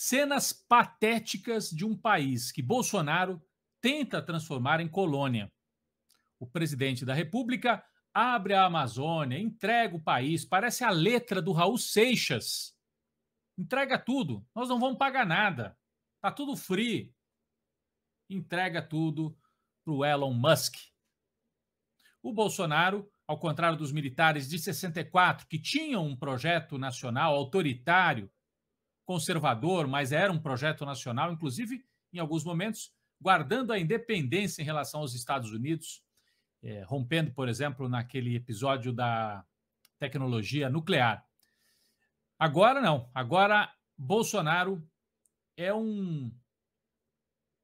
Cenas patéticas de um país que Bolsonaro tenta transformar em colônia. O presidente da República abre a Amazônia, entrega o país, parece a letra do Raul Seixas. Entrega tudo, nós não vamos pagar nada. Tá tudo free. Entrega tudo para o Elon Musk. O Bolsonaro, ao contrário dos militares de 64, que tinham um projeto nacional autoritário conservador, mas era um projeto nacional, inclusive, em alguns momentos, guardando a independência em relação aos Estados Unidos, é, rompendo, por exemplo, naquele episódio da tecnologia nuclear. Agora não, agora Bolsonaro é um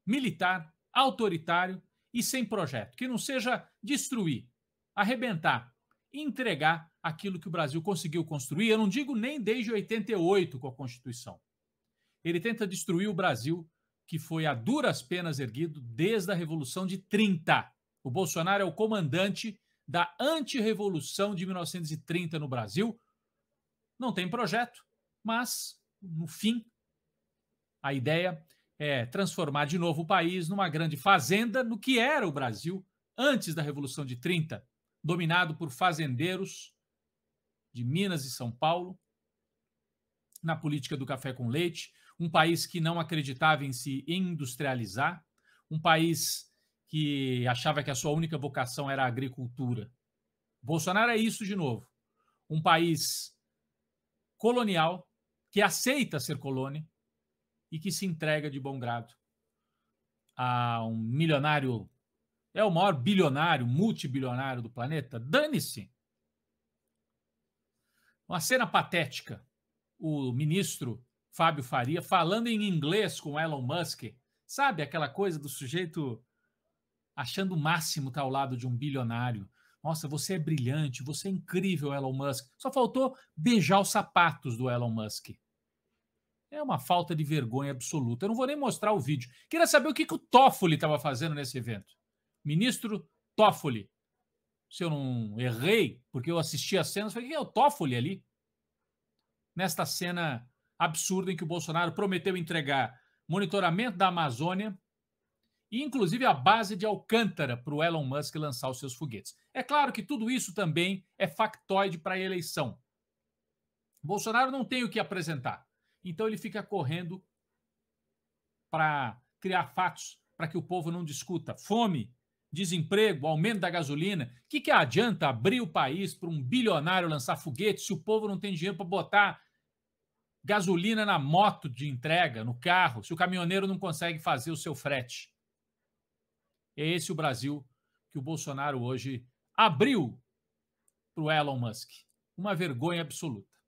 militar autoritário e sem projeto, que não seja destruir, arrebentar, entregar aquilo que o Brasil conseguiu construir. Eu não digo nem desde 88 com a Constituição. Ele tenta destruir o Brasil que foi a duras penas erguido desde a Revolução de 30. O Bolsonaro é o comandante da antirrevolução de 1930 no Brasil. Não tem projeto, mas, no fim, a ideia é transformar de novo o país numa grande fazenda no que era o Brasil antes da Revolução de 30, dominado por fazendeiros de Minas e São Paulo, na política do café com leite, um país que não acreditava em se industrializar, um país que achava que a sua única vocação era a agricultura. Bolsonaro é isso de novo. Um país colonial que aceita ser colônia e que se entrega de bom grado a um milionário é o maior bilionário, multibilionário do planeta? Dane-se. Uma cena patética. O ministro Fábio Faria falando em inglês com Elon Musk. Sabe aquela coisa do sujeito achando o máximo estar tá ao lado de um bilionário? Nossa, você é brilhante, você é incrível, Elon Musk. Só faltou beijar os sapatos do Elon Musk. É uma falta de vergonha absoluta. Eu não vou nem mostrar o vídeo. Queria saber o que, que o Toffoli estava fazendo nesse evento ministro Toffoli. Se eu não errei, porque eu assisti cena, eu falei, quem é o Toffoli ali? Nesta cena absurda em que o Bolsonaro prometeu entregar monitoramento da Amazônia e, inclusive, a base de Alcântara para o Elon Musk lançar os seus foguetes. É claro que tudo isso também é factoide para a eleição. Bolsonaro não tem o que apresentar. Então ele fica correndo para criar fatos para que o povo não discuta fome, desemprego, aumento da gasolina. O que, que adianta abrir o país para um bilionário lançar foguete se o povo não tem dinheiro para botar gasolina na moto de entrega, no carro, se o caminhoneiro não consegue fazer o seu frete? É esse o Brasil que o Bolsonaro hoje abriu para o Elon Musk. Uma vergonha absoluta.